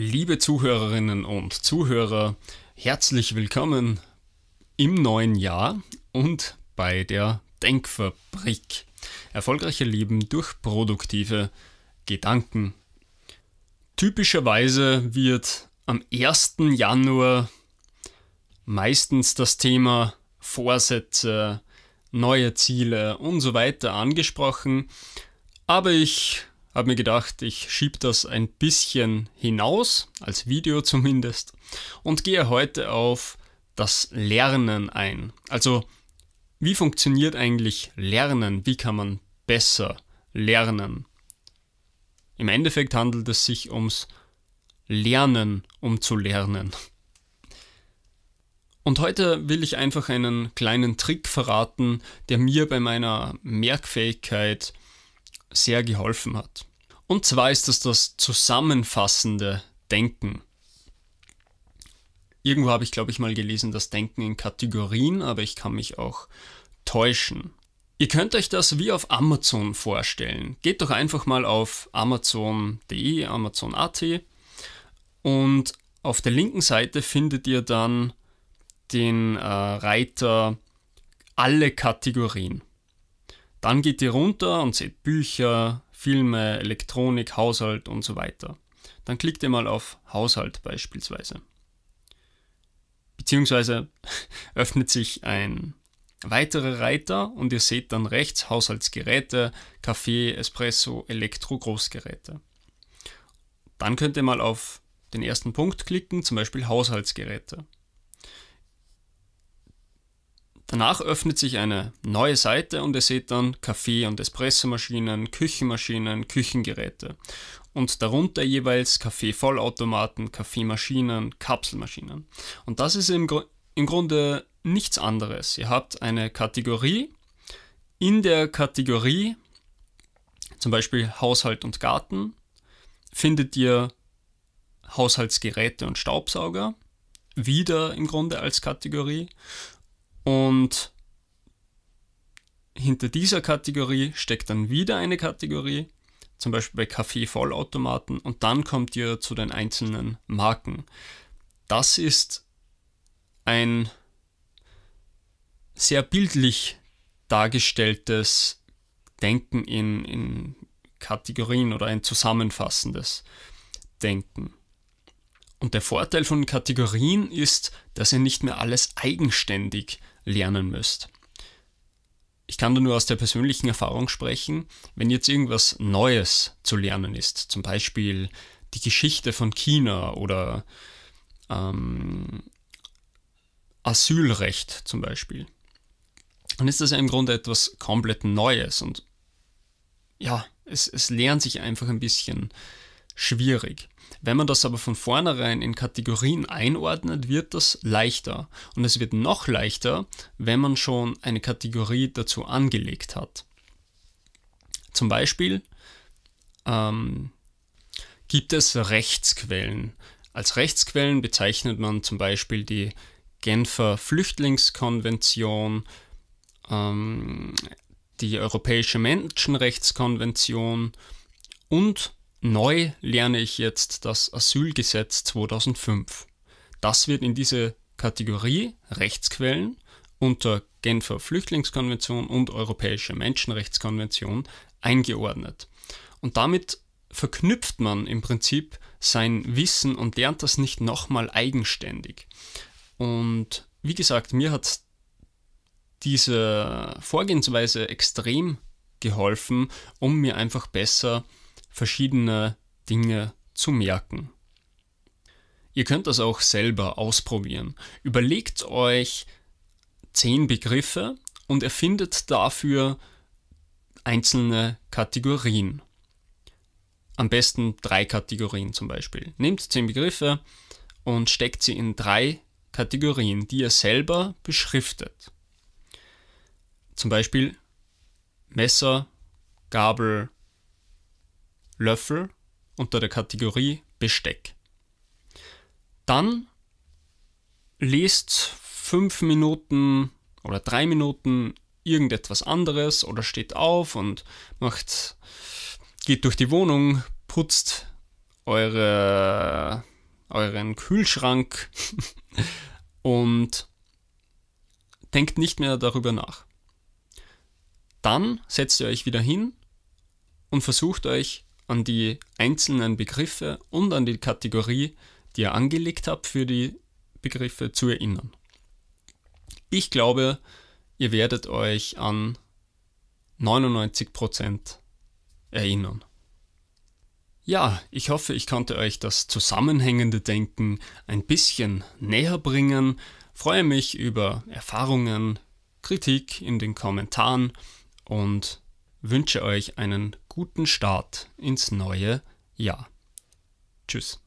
Liebe Zuhörerinnen und Zuhörer, herzlich willkommen im neuen Jahr und bei der Denkfabrik. Erfolgreiche Leben durch produktive Gedanken. Typischerweise wird am 1. Januar meistens das Thema Vorsätze, neue Ziele und so weiter angesprochen. Aber ich habe mir gedacht, ich schiebe das ein bisschen hinaus, als Video zumindest, und gehe heute auf das Lernen ein. Also, wie funktioniert eigentlich Lernen? Wie kann man besser lernen? Im Endeffekt handelt es sich ums Lernen, um zu lernen. Und heute will ich einfach einen kleinen Trick verraten, der mir bei meiner Merkfähigkeit sehr geholfen hat. Und zwar ist das das zusammenfassende Denken. Irgendwo habe ich, glaube ich, mal gelesen, das Denken in Kategorien, aber ich kann mich auch täuschen. Ihr könnt euch das wie auf Amazon vorstellen. Geht doch einfach mal auf amazon.de, amazon.at und auf der linken Seite findet ihr dann den äh, Reiter alle Kategorien. Dann geht ihr runter und seht Bücher, Filme, Elektronik, Haushalt und so weiter. Dann klickt ihr mal auf Haushalt beispielsweise. Beziehungsweise öffnet sich ein weiterer Reiter und ihr seht dann rechts Haushaltsgeräte, Kaffee, Espresso, Elektro-Großgeräte. Dann könnt ihr mal auf den ersten Punkt klicken, zum Beispiel Haushaltsgeräte. Danach öffnet sich eine neue Seite und ihr seht dann Kaffee- und Espressomaschinen, Küchenmaschinen, Küchengeräte und darunter jeweils Kaffeevollautomaten, Kaffeemaschinen, Kapselmaschinen. Und das ist im, Gru im Grunde nichts anderes. Ihr habt eine Kategorie. In der Kategorie, zum Beispiel Haushalt und Garten, findet ihr Haushaltsgeräte und Staubsauger wieder im Grunde als Kategorie. Und hinter dieser Kategorie steckt dann wieder eine Kategorie, zum Beispiel bei Kaffee-Vollautomaten, und dann kommt ihr zu den einzelnen Marken. Das ist ein sehr bildlich dargestelltes Denken in, in Kategorien oder ein zusammenfassendes Denken. Und der Vorteil von Kategorien ist, dass ihr nicht mehr alles eigenständig lernen müsst. Ich kann da nur aus der persönlichen Erfahrung sprechen, wenn jetzt irgendwas Neues zu lernen ist, zum Beispiel die Geschichte von China oder ähm, Asylrecht zum Beispiel, dann ist das ja im Grunde etwas komplett Neues und ja, es, es lernt sich einfach ein bisschen schwierig. Wenn man das aber von vornherein in Kategorien einordnet, wird das leichter. Und es wird noch leichter, wenn man schon eine Kategorie dazu angelegt hat. Zum Beispiel ähm, gibt es Rechtsquellen. Als Rechtsquellen bezeichnet man zum Beispiel die Genfer Flüchtlingskonvention, ähm, die Europäische Menschenrechtskonvention und Neu lerne ich jetzt das Asylgesetz 2005. Das wird in diese Kategorie Rechtsquellen unter Genfer Flüchtlingskonvention und Europäische Menschenrechtskonvention eingeordnet. Und damit verknüpft man im Prinzip sein Wissen und lernt das nicht nochmal eigenständig. Und wie gesagt, mir hat diese Vorgehensweise extrem geholfen, um mir einfach besser verschiedene Dinge zu merken. Ihr könnt das auch selber ausprobieren. Überlegt euch zehn Begriffe und erfindet dafür einzelne Kategorien. Am besten drei Kategorien zum Beispiel. Nehmt zehn Begriffe und steckt sie in drei Kategorien, die ihr selber beschriftet. Zum Beispiel Messer, Gabel, Löffel unter der Kategorie Besteck. Dann lest fünf Minuten oder drei Minuten irgendetwas anderes oder steht auf und macht, geht durch die Wohnung, putzt eure, euren Kühlschrank und denkt nicht mehr darüber nach. Dann setzt ihr euch wieder hin und versucht euch an die einzelnen Begriffe und an die Kategorie, die ihr angelegt habt für die Begriffe zu erinnern. Ich glaube, ihr werdet euch an 99% erinnern. Ja, ich hoffe, ich konnte euch das zusammenhängende Denken ein bisschen näher bringen. Freue mich über Erfahrungen, Kritik in den Kommentaren und wünsche euch einen guten Start ins neue Jahr. Tschüss.